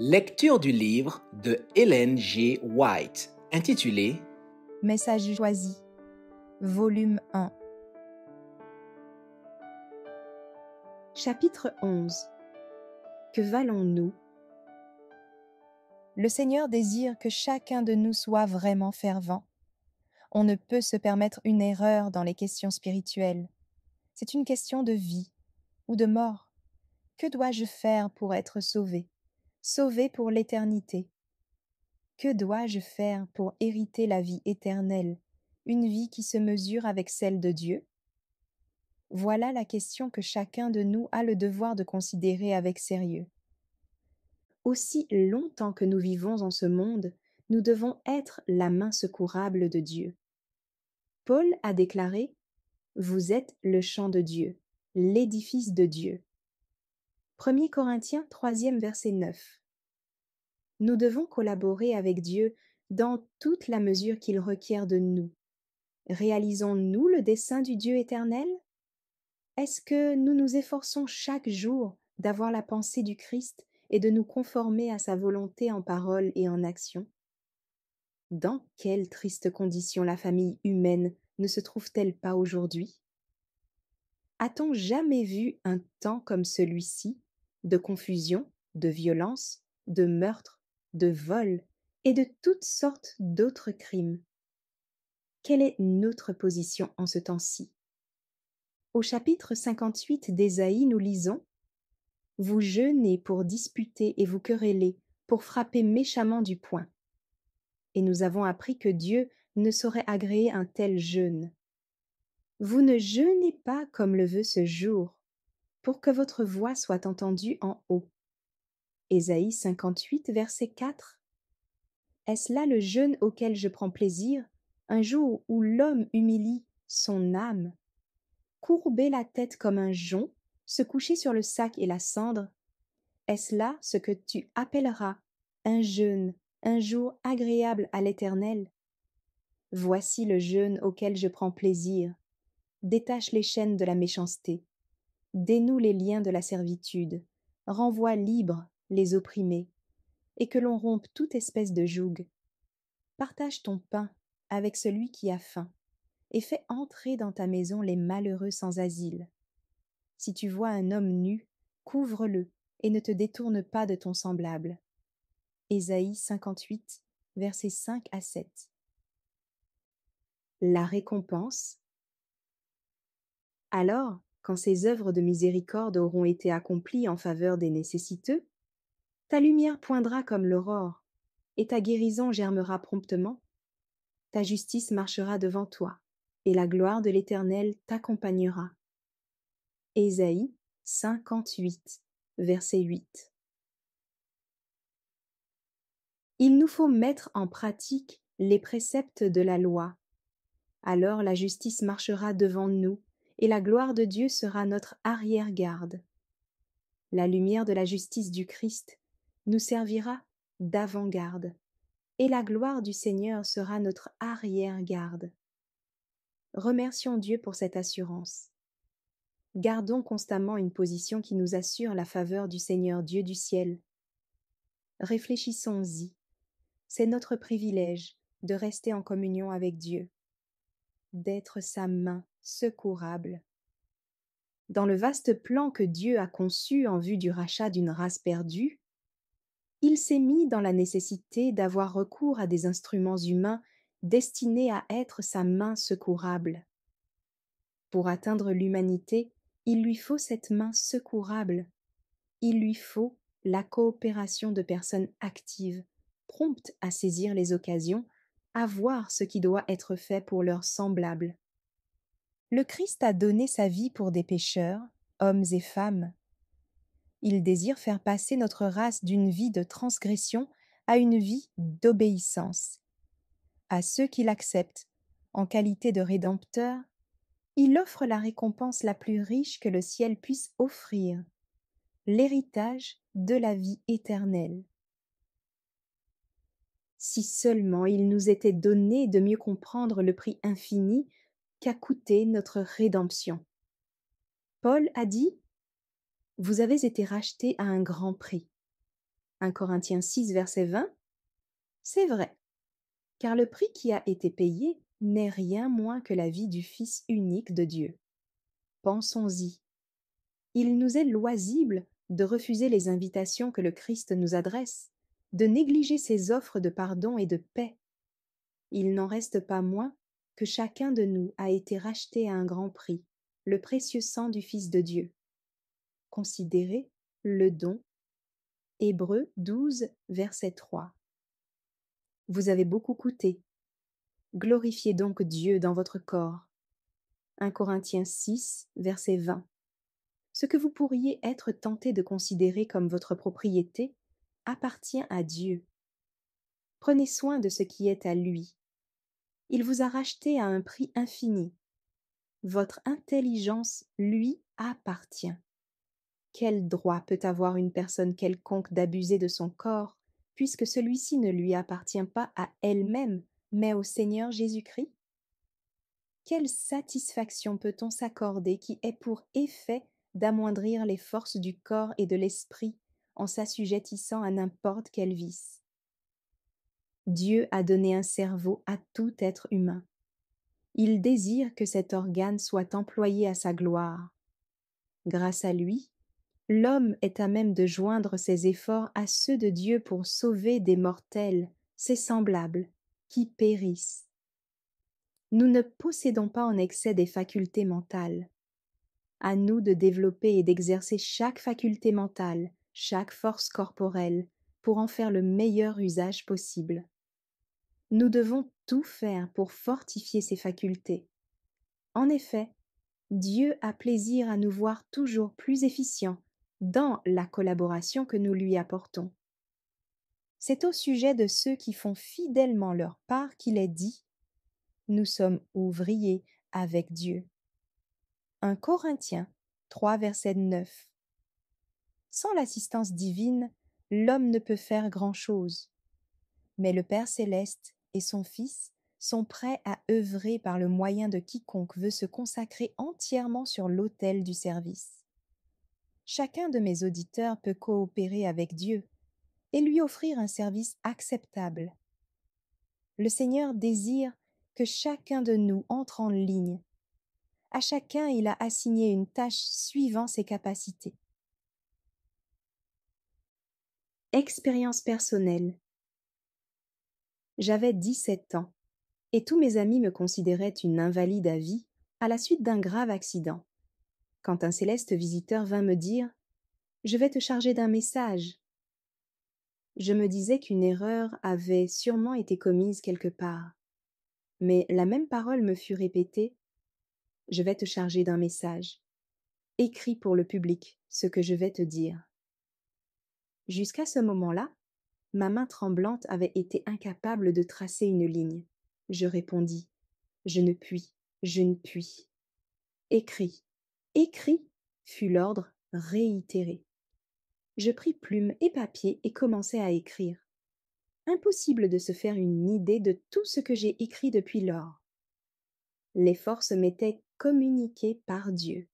Lecture du livre de Hélène G. White, intitulé Message choisi, volume 1. Chapitre 11 Que valons-nous Le Seigneur désire que chacun de nous soit vraiment fervent. On ne peut se permettre une erreur dans les questions spirituelles. C'est une question de vie ou de mort. Que dois-je faire pour être sauvé sauvé pour l'éternité. Que dois-je faire pour hériter la vie éternelle, une vie qui se mesure avec celle de Dieu Voilà la question que chacun de nous a le devoir de considérer avec sérieux. Aussi longtemps que nous vivons en ce monde, nous devons être la main secourable de Dieu. Paul a déclaré Vous êtes le champ de Dieu, l'édifice de Dieu. 1 Corinthiens 3 verset 9 nous devons collaborer avec Dieu dans toute la mesure qu'il requiert de nous. Réalisons-nous le dessein du Dieu éternel Est-ce que nous nous efforçons chaque jour d'avoir la pensée du Christ et de nous conformer à sa volonté en parole et en action Dans quelles tristes conditions la famille humaine ne se trouve-t-elle pas aujourd'hui A-t-on jamais vu un temps comme celui-ci, de confusion, de violence, de meurtre de vol et de toutes sortes d'autres crimes. Quelle est notre position en ce temps-ci Au chapitre 58 d'Ésaïe, nous lisons Vous jeûnez pour disputer et vous quereller, pour frapper méchamment du poing. Et nous avons appris que Dieu ne saurait agréer un tel jeûne. Vous ne jeûnez pas comme le veut ce jour, pour que votre voix soit entendue en haut. Ésaïe 58, verset 4 Est-ce là le jeûne auquel je prends plaisir, un jour où l'homme humilie son âme Courber la tête comme un jonc, se coucher sur le sac et la cendre Est-ce là ce que tu appelleras un jeûne, un jour agréable à l'Éternel Voici le jeûne auquel je prends plaisir. Détache les chaînes de la méchanceté. Dénoue les liens de la servitude. Renvoie libre les opprimés, et que l'on rompe toute espèce de joug. Partage ton pain avec celui qui a faim, et fais entrer dans ta maison les malheureux sans asile. Si tu vois un homme nu, couvre-le et ne te détourne pas de ton semblable. Ésaïe 58, versets 5 à 7. La récompense Alors, quand ces œuvres de miséricorde auront été accomplies en faveur des nécessiteux, ta lumière poindra comme l'aurore, et ta guérison germera promptement. Ta justice marchera devant toi, et la gloire de l'Éternel t'accompagnera. Ésaïe 58, verset 8. Il nous faut mettre en pratique les préceptes de la loi. Alors la justice marchera devant nous, et la gloire de Dieu sera notre arrière-garde. La lumière de la justice du Christ nous servira d'avant-garde, et la gloire du Seigneur sera notre arrière-garde. Remercions Dieu pour cette assurance. Gardons constamment une position qui nous assure la faveur du Seigneur Dieu du ciel. Réfléchissons-y. C'est notre privilège de rester en communion avec Dieu, d'être sa main secourable. Dans le vaste plan que Dieu a conçu en vue du rachat d'une race perdue, il s'est mis dans la nécessité d'avoir recours à des instruments humains destinés à être sa main secourable. Pour atteindre l'humanité, il lui faut cette main secourable. Il lui faut la coopération de personnes actives, promptes à saisir les occasions, à voir ce qui doit être fait pour leurs semblables. Le Christ a donné sa vie pour des pécheurs, hommes et femmes, il désire faire passer notre race d'une vie de transgression à une vie d'obéissance. À ceux qui l'acceptent, en qualité de Rédempteur, il offre la récompense la plus riche que le ciel puisse offrir, l'héritage de la vie éternelle. Si seulement il nous était donné de mieux comprendre le prix infini qu'a coûté notre rédemption. Paul a dit vous avez été racheté à un grand prix. 1 Corinthiens 6, verset 20. C'est vrai, car le prix qui a été payé n'est rien moins que la vie du Fils unique de Dieu. Pensons-y. Il nous est loisible de refuser les invitations que le Christ nous adresse, de négliger ses offres de pardon et de paix. Il n'en reste pas moins que chacun de nous a été racheté à un grand prix, le précieux sang du Fils de Dieu. Considérez le don. Hébreu 12, verset 3. Vous avez beaucoup coûté. Glorifiez donc Dieu dans votre corps. 1 Corinthiens 6, verset 20. Ce que vous pourriez être tenté de considérer comme votre propriété appartient à Dieu. Prenez soin de ce qui est à lui. Il vous a racheté à un prix infini. Votre intelligence lui appartient. Quel droit peut avoir une personne quelconque d'abuser de son corps, puisque celui-ci ne lui appartient pas à elle-même, mais au Seigneur Jésus-Christ Quelle satisfaction peut-on s'accorder qui ait pour effet d'amoindrir les forces du corps et de l'esprit en s'assujettissant à n'importe quel vice Dieu a donné un cerveau à tout être humain. Il désire que cet organe soit employé à sa gloire. Grâce à lui, L'homme est à même de joindre ses efforts à ceux de Dieu pour sauver des mortels, ses semblables, qui périssent. Nous ne possédons pas en excès des facultés mentales. À nous de développer et d'exercer chaque faculté mentale, chaque force corporelle, pour en faire le meilleur usage possible. Nous devons tout faire pour fortifier ces facultés. En effet, Dieu a plaisir à nous voir toujours plus efficients, dans la collaboration que nous lui apportons. C'est au sujet de ceux qui font fidèlement leur part qu'il est dit Nous sommes ouvriers avec Dieu. 1 Corinthiens 3, verset 9. Sans l'assistance divine, l'homme ne peut faire grand-chose. Mais le Père céleste et son Fils sont prêts à œuvrer par le moyen de quiconque veut se consacrer entièrement sur l'autel du service chacun de mes auditeurs peut coopérer avec Dieu et lui offrir un service acceptable. Le Seigneur désire que chacun de nous entre en ligne. À chacun il a assigné une tâche suivant ses capacités. Expérience personnelle. J'avais 17 ans et tous mes amis me considéraient une invalide à vie à la suite d'un grave accident quand un céleste visiteur vint me dire Je vais te charger d'un message. Je me disais qu'une erreur avait sûrement été commise quelque part. Mais la même parole me fut répétée Je vais te charger d'un message. Écris pour le public ce que je vais te dire. Jusqu'à ce moment-là, ma main tremblante avait été incapable de tracer une ligne. Je répondis Je ne puis, je ne puis. Écris, Écrit fut l'ordre réitéré. Je pris plume et papier et commençai à écrire. Impossible de se faire une idée de tout ce que j'ai écrit depuis lors. Les forces m'étaient communiquées par Dieu.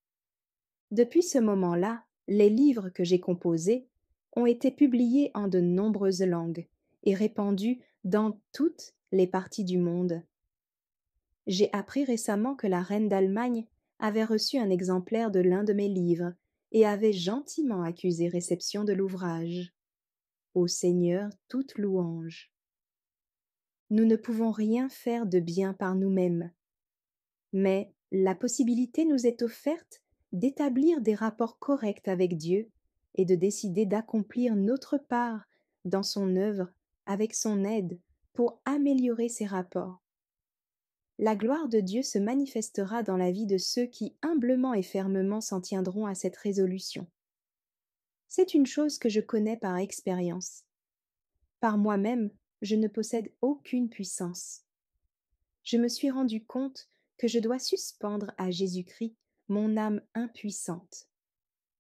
Depuis ce moment-là, les livres que j'ai composés ont été publiés en de nombreuses langues et répandus dans toutes les parties du monde. J'ai appris récemment que la reine d'Allemagne avait reçu un exemplaire de l'un de mes livres et avait gentiment accusé réception de l'ouvrage. Au Seigneur toute louange. Nous ne pouvons rien faire de bien par nous-mêmes. Mais la possibilité nous est offerte d'établir des rapports corrects avec Dieu et de décider d'accomplir notre part dans son œuvre avec son aide pour améliorer ces rapports la gloire de Dieu se manifestera dans la vie de ceux qui humblement et fermement s'en tiendront à cette résolution. C'est une chose que je connais par expérience. Par moi-même, je ne possède aucune puissance. Je me suis rendu compte que je dois suspendre à Jésus-Christ mon âme impuissante.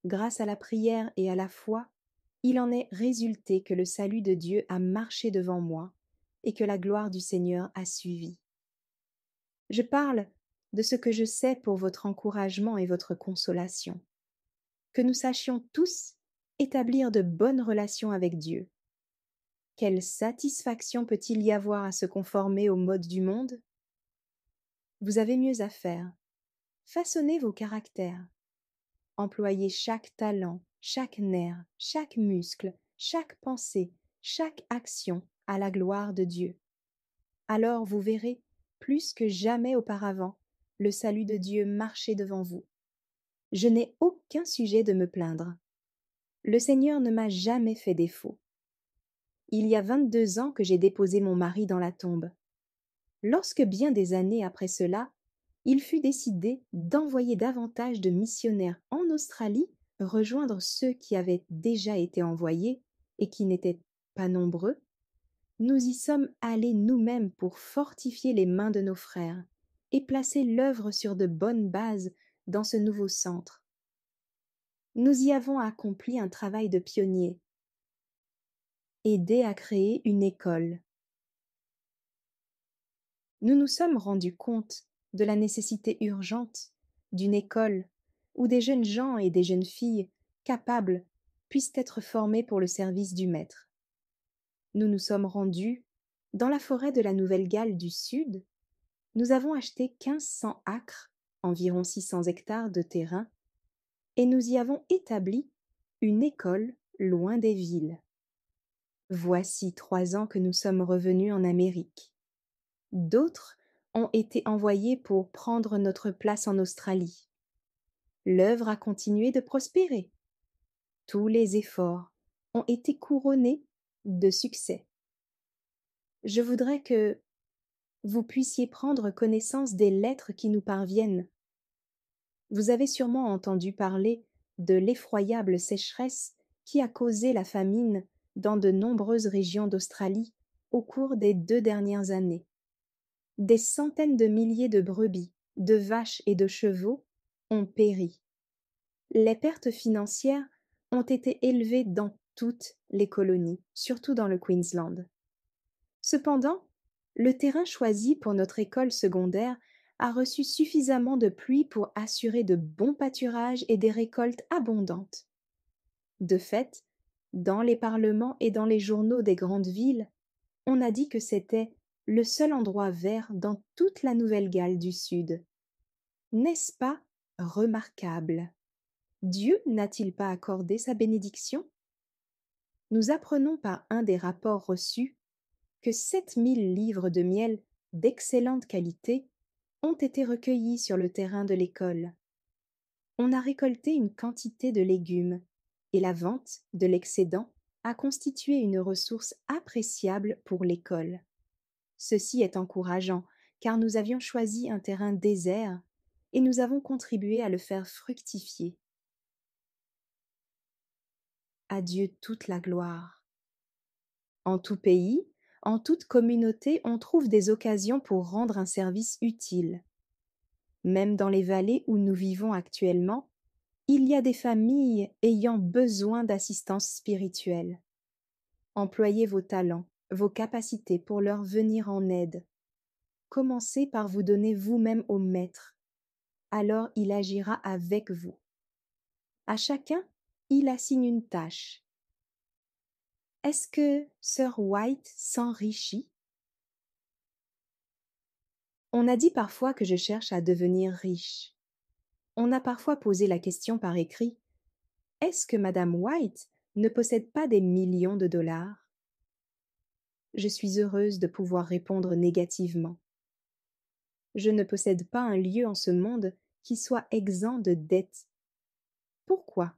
Grâce à la prière et à la foi, il en est résulté que le salut de Dieu a marché devant moi et que la gloire du Seigneur a suivi. Je parle de ce que je sais pour votre encouragement et votre consolation. Que nous sachions tous établir de bonnes relations avec Dieu. Quelle satisfaction peut-il y avoir à se conformer aux modes du monde Vous avez mieux à faire. Façonnez vos caractères. Employez chaque talent, chaque nerf, chaque muscle, chaque pensée, chaque action à la gloire de Dieu. Alors vous verrez plus que jamais auparavant, le salut de Dieu marchait devant vous. Je n'ai aucun sujet de me plaindre. Le Seigneur ne m'a jamais fait défaut. Il y a vingt-deux ans que j'ai déposé mon mari dans la tombe. Lorsque bien des années après cela, il fut décidé d'envoyer davantage de missionnaires en Australie rejoindre ceux qui avaient déjà été envoyés et qui n'étaient pas nombreux, nous y sommes allés nous-mêmes pour fortifier les mains de nos frères et placer l'œuvre sur de bonnes bases dans ce nouveau centre. Nous y avons accompli un travail de pionnier, aidé à créer une école. Nous nous sommes rendus compte de la nécessité urgente d'une école où des jeunes gens et des jeunes filles capables puissent être formés pour le service du maître. Nous nous sommes rendus dans la forêt de la Nouvelle-Galles du Sud. Nous avons acheté 1500 acres, environ 600 hectares de terrain, et nous y avons établi une école loin des villes. Voici trois ans que nous sommes revenus en Amérique. D'autres ont été envoyés pour prendre notre place en Australie. L'œuvre a continué de prospérer. Tous les efforts ont été couronnés de succès. Je voudrais que vous puissiez prendre connaissance des lettres qui nous parviennent. Vous avez sûrement entendu parler de l'effroyable sécheresse qui a causé la famine dans de nombreuses régions d'Australie au cours des deux dernières années. Des centaines de milliers de brebis, de vaches et de chevaux ont péri. Les pertes financières ont été élevées dans toutes les colonies, surtout dans le Queensland. Cependant, le terrain choisi pour notre école secondaire a reçu suffisamment de pluie pour assurer de bons pâturages et des récoltes abondantes. De fait, dans les parlements et dans les journaux des grandes villes, on a dit que c'était le seul endroit vert dans toute la Nouvelle-Galles du Sud. N'est-ce pas remarquable Dieu n'a-t-il pas accordé sa bénédiction nous apprenons par un des rapports reçus que 7000 livres de miel d'excellente qualité ont été recueillis sur le terrain de l'école. On a récolté une quantité de légumes, et la vente de l'excédent a constitué une ressource appréciable pour l'école. Ceci est encourageant, car nous avions choisi un terrain désert, et nous avons contribué à le faire fructifier à Dieu toute la gloire. En tout pays, en toute communauté, on trouve des occasions pour rendre un service utile. Même dans les vallées où nous vivons actuellement, il y a des familles ayant besoin d'assistance spirituelle. Employez vos talents, vos capacités pour leur venir en aide. Commencez par vous donner vous-même au Maître. Alors il agira avec vous. À chacun il assigne une tâche. Est-ce que Sir White s'enrichit On a dit parfois que je cherche à devenir riche. On a parfois posé la question par écrit Est-ce que Madame White ne possède pas des millions de dollars Je suis heureuse de pouvoir répondre négativement. Je ne possède pas un lieu en ce monde qui soit exempt de dettes. Pourquoi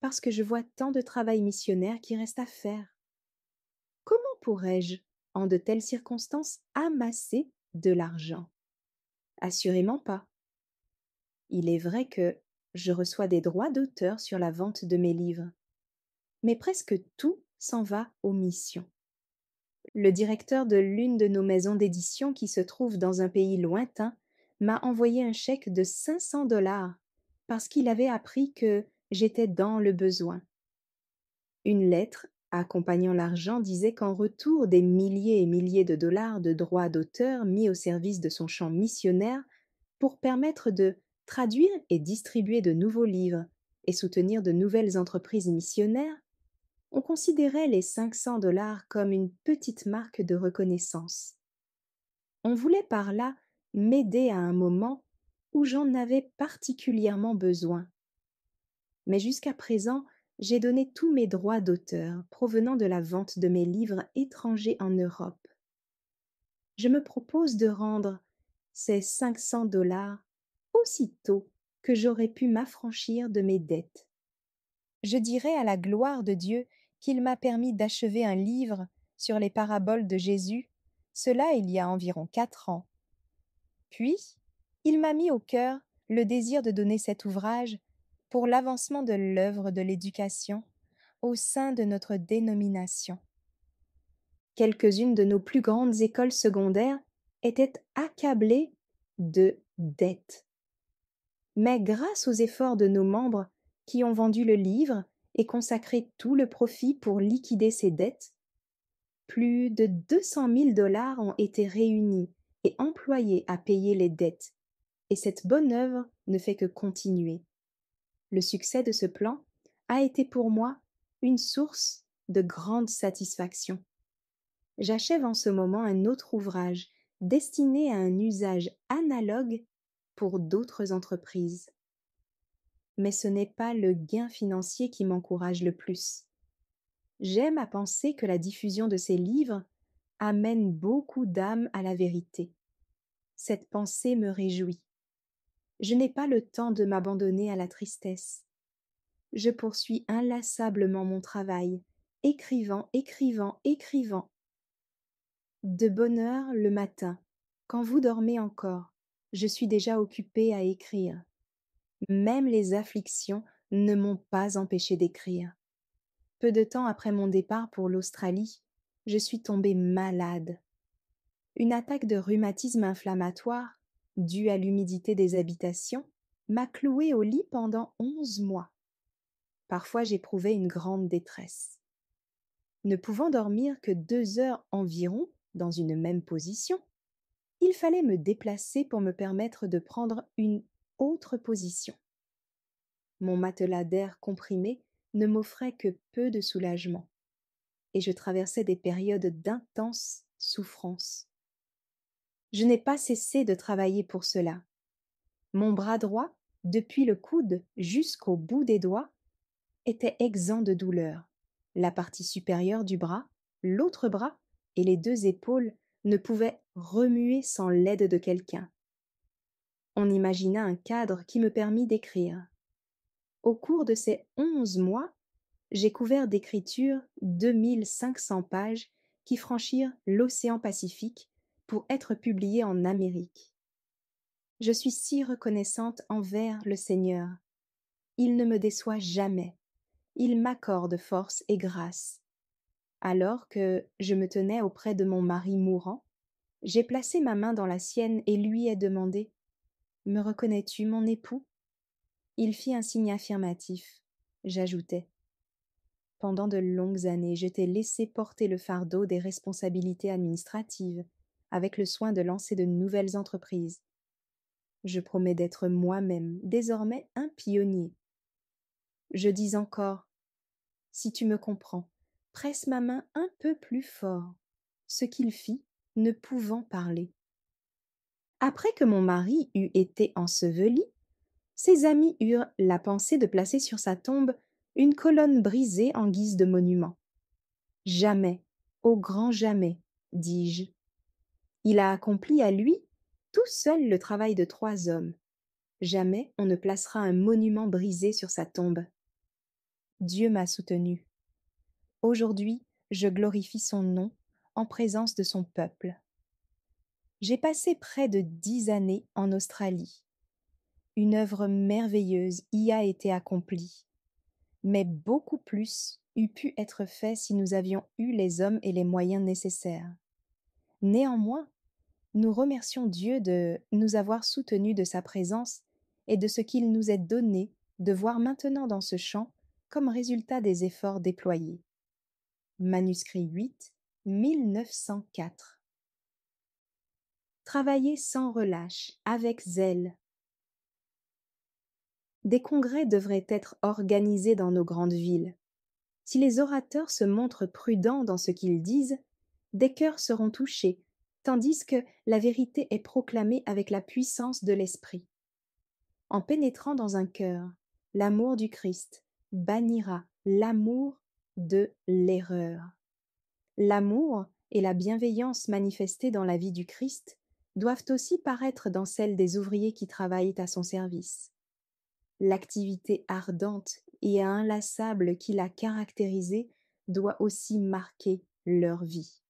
parce que je vois tant de travail missionnaire qui reste à faire. Comment pourrais-je, en de telles circonstances, amasser de l'argent Assurément pas. Il est vrai que je reçois des droits d'auteur sur la vente de mes livres, mais presque tout s'en va aux missions. Le directeur de l'une de nos maisons d'édition qui se trouve dans un pays lointain m'a envoyé un chèque de 500 dollars parce qu'il avait appris que j'étais dans le besoin. Une lettre accompagnant l'argent disait qu'en retour des milliers et milliers de dollars de droits d'auteur mis au service de son champ missionnaire pour permettre de traduire et distribuer de nouveaux livres et soutenir de nouvelles entreprises missionnaires, on considérait les 500 dollars comme une petite marque de reconnaissance. On voulait par là m'aider à un moment où j'en avais particulièrement besoin mais jusqu'à présent, j'ai donné tous mes droits d'auteur provenant de la vente de mes livres étrangers en Europe. Je me propose de rendre ces 500 dollars aussitôt que j'aurai pu m'affranchir de mes dettes. Je dirai à la gloire de Dieu qu'il m'a permis d'achever un livre sur les paraboles de Jésus, cela il y a environ quatre ans. Puis, il m'a mis au cœur le désir de donner cet ouvrage pour l'avancement de l'œuvre de l'éducation au sein de notre dénomination. Quelques-unes de nos plus grandes écoles secondaires étaient accablées de dettes. Mais grâce aux efforts de nos membres qui ont vendu le livre et consacré tout le profit pour liquider ces dettes, plus de 200 000 dollars ont été réunis et employés à payer les dettes, et cette bonne œuvre ne fait que continuer. Le succès de ce plan a été pour moi une source de grande satisfaction. J'achève en ce moment un autre ouvrage destiné à un usage analogue pour d'autres entreprises. Mais ce n'est pas le gain financier qui m'encourage le plus. J'aime à penser que la diffusion de ces livres amène beaucoup d'âmes à la vérité. Cette pensée me réjouit je n'ai pas le temps de m'abandonner à la tristesse. Je poursuis inlassablement mon travail, écrivant, écrivant, écrivant. De bonne heure le matin, quand vous dormez encore, je suis déjà occupée à écrire. Même les afflictions ne m'ont pas empêché d'écrire. Peu de temps après mon départ pour l'Australie, je suis tombée malade. Une attaque de rhumatisme inflammatoire Dû à l'humidité des habitations, m'a cloué au lit pendant onze mois. Parfois j'éprouvais une grande détresse. Ne pouvant dormir que deux heures environ dans une même position, il fallait me déplacer pour me permettre de prendre une autre position. Mon matelas d'air comprimé ne m'offrait que peu de soulagement, et je traversais des périodes d'intense souffrance je n'ai pas cessé de travailler pour cela. Mon bras droit, depuis le coude jusqu'au bout des doigts, était exempt de douleur. La partie supérieure du bras, l'autre bras et les deux épaules ne pouvaient remuer sans l'aide de quelqu'un. On imagina un cadre qui me permit d'écrire. Au cours de ces onze mois, j'ai couvert d'écriture 2500 pages qui franchirent l'océan Pacifique pour être publié en Amérique. Je suis si reconnaissante envers le Seigneur. Il ne me déçoit jamais. Il m'accorde force et grâce. Alors que je me tenais auprès de mon mari mourant, j'ai placé ma main dans la sienne et lui ai demandé Me reconnais-tu mon époux Il fit un signe affirmatif. J'ajoutais Pendant de longues années, je t'ai laissé porter le fardeau des responsabilités administratives, avec le soin de lancer de nouvelles entreprises. Je promets d'être moi-même, désormais un pionnier. Je dis encore Si tu me comprends, presse ma main un peu plus fort, ce qu'il fit, ne pouvant parler. Après que mon mari eut été enseveli, ses amis eurent la pensée de placer sur sa tombe une colonne brisée en guise de monument. Jamais, au grand jamais, dis-je, il a accompli à lui tout seul le travail de trois hommes. Jamais on ne placera un monument brisé sur sa tombe. Dieu m'a soutenu. Aujourd'hui, je glorifie son nom en présence de son peuple. J'ai passé près de dix années en Australie. Une œuvre merveilleuse y a été accomplie. Mais beaucoup plus eût pu être fait si nous avions eu les hommes et les moyens nécessaires. Néanmoins, nous remercions Dieu de nous avoir soutenus de sa présence et de ce qu'il nous est donné de voir maintenant dans ce champ comme résultat des efforts déployés. Manuscrit 8, 1904. Travailler sans relâche, avec zèle. Des congrès devraient être organisés dans nos grandes villes. Si les orateurs se montrent prudents dans ce qu'ils disent, des cœurs seront touchés tandis que la vérité est proclamée avec la puissance de l'Esprit. En pénétrant dans un cœur, l'amour du Christ bannira l'amour de l'erreur. L'amour et la bienveillance manifestées dans la vie du Christ doivent aussi paraître dans celle des ouvriers qui travaillent à son service. L'activité ardente et inlassable qui l'a caractérisée doit aussi marquer leur vie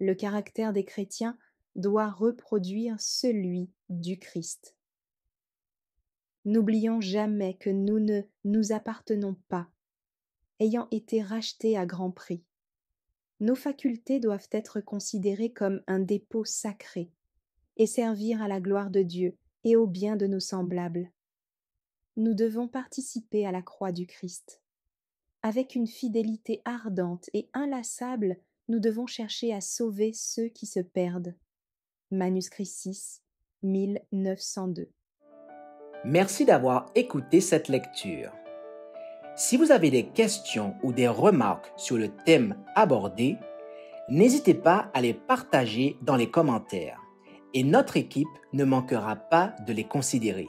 le caractère des chrétiens doit reproduire celui du Christ. N'oublions jamais que nous ne nous appartenons pas, ayant été rachetés à grand prix. Nos facultés doivent être considérées comme un dépôt sacré et servir à la gloire de Dieu et au bien de nos semblables. Nous devons participer à la croix du Christ. Avec une fidélité ardente et inlassable, nous devons chercher à sauver ceux qui se perdent. Manuscrit 6, 1902. Merci d'avoir écouté cette lecture. Si vous avez des questions ou des remarques sur le thème abordé, n'hésitez pas à les partager dans les commentaires et notre équipe ne manquera pas de les considérer.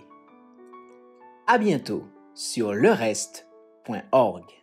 À bientôt sur le reste.org.